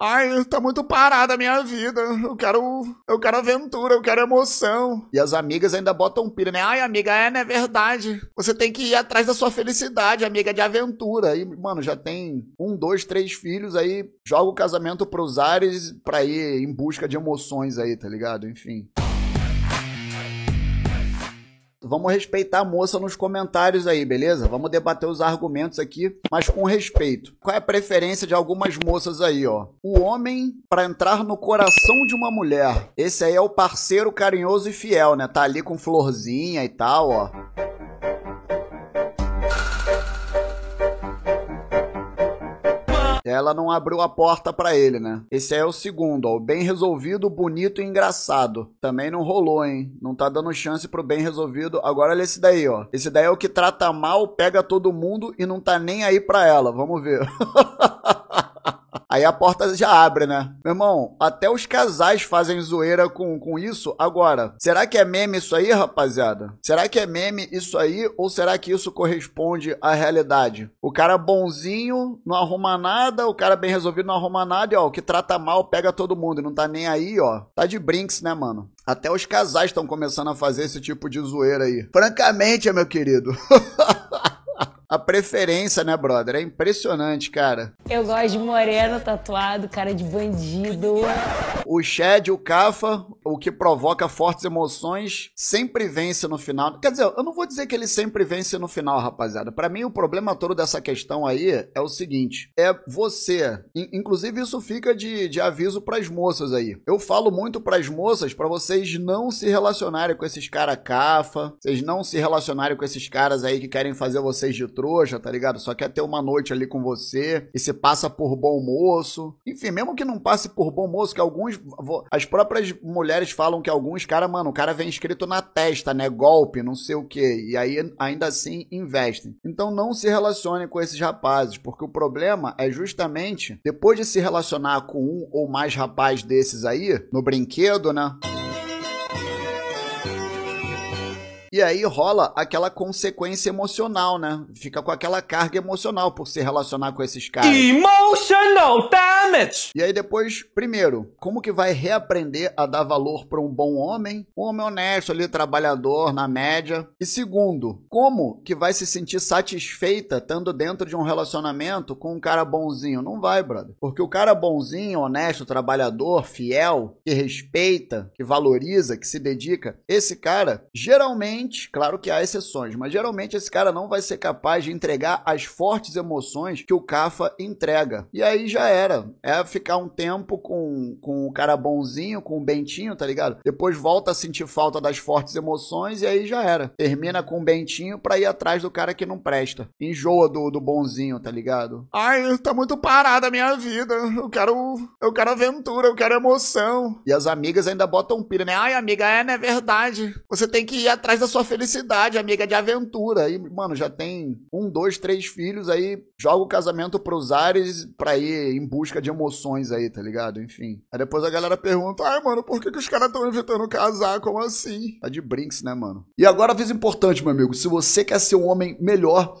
Ai, tá muito parada a minha vida. Eu quero, eu quero aventura, eu quero emoção. E as amigas ainda botam pira, né? Ai, amiga, é, não é verdade. Você tem que ir atrás da sua felicidade, amiga de aventura. E, mano, já tem um, dois, três filhos, aí joga o casamento pros ares pra ir em busca de emoções aí, tá ligado? Enfim. Vamos respeitar a moça nos comentários aí, beleza? Vamos debater os argumentos aqui, mas com respeito. Qual é a preferência de algumas moças aí, ó? O homem para entrar no coração de uma mulher. Esse aí é o parceiro carinhoso e fiel, né? Tá ali com florzinha e tal, ó. Ela não abriu a porta para ele, né? Esse aí é o segundo, ó. O bem resolvido, bonito e engraçado. Também não rolou, hein? Não tá dando chance pro bem resolvido. Agora olha esse daí, ó. Esse daí é o que trata mal, pega todo mundo e não tá nem aí pra ela. Vamos ver. Aí a porta já abre, né? Meu irmão, até os casais fazem zoeira com, com isso agora. Será que é meme isso aí, rapaziada? Será que é meme isso aí ou será que isso corresponde à realidade? O cara bonzinho não arruma nada, o cara bem resolvido não arruma nada e ó, o que trata mal pega todo mundo e não tá nem aí, ó. Tá de brinks, né, mano? Até os casais estão começando a fazer esse tipo de zoeira aí. Francamente, meu querido. a preferência, né, brother? É impressionante, cara. Eu gosto de moreno tatuado, cara de bandido. O Shed, o Cafa, o que provoca fortes emoções, sempre vence no final. Quer dizer, eu não vou dizer que ele sempre vence no final, rapaziada. Para mim, o problema todo dessa questão aí é o seguinte: é você. Inclusive, isso fica de, de aviso pras moças aí. Eu falo muito pras moças para vocês não se relacionarem com esses caras Cafa, vocês não se relacionarem com esses caras aí que querem fazer vocês de truque trouxa, tá ligado? Só quer ter uma noite ali com você e se passa por bom moço. Enfim, mesmo que não passe por bom moço, que alguns. As próprias mulheres falam que alguns, cara, mano, o cara vem escrito na testa, né? Golpe, não sei o quê. E aí ainda assim investem. Então não se relacione com esses rapazes, porque o problema é justamente depois de se relacionar com um ou mais rapaz desses aí, no brinquedo, né? E aí rola aquela consequência emocional, né? Fica com aquela carga emocional por se relacionar com esses caras. Emotional tá? damn it! E aí depois, primeiro, como que vai reaprender a dar valor para um bom homem? Um homem honesto ali, trabalhador, na média. E segundo, como que vai se sentir satisfeita estando dentro de um relacionamento com um cara bonzinho? Não vai, brother. Porque o cara bonzinho, honesto, trabalhador, fiel, que respeita, que valoriza, que se dedica, esse cara, geralmente, claro que há exceções, mas geralmente esse cara não vai ser capaz de entregar as fortes emoções que o Cafa entrega. E aí já era. É ficar um tempo com, com o cara bonzinho, com o Bentinho, tá ligado? Depois volta a sentir falta das fortes emoções e aí já era. Termina com o Bentinho pra ir atrás do cara que não presta. Enjoa do, do bonzinho, tá ligado? Ai, tá muito parada a minha vida. Eu quero, eu quero aventura, eu quero emoção. E as amigas ainda botam pira, né? Ai, amiga, é, não é verdade. Você tem que ir atrás da sua felicidade, amiga de aventura. E, mano, já tem um, dois, três filhos, aí joga o casamento pros ares pra ir em busca de emoções aí, tá ligado? Enfim. Aí depois a galera pergunta, ai, mano, por que, que os caras estão evitando casar? Como assim? Tá de brinks, né, mano? E agora, a vez importante, meu amigo, se você quer ser um homem melhor,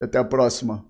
Até a próxima.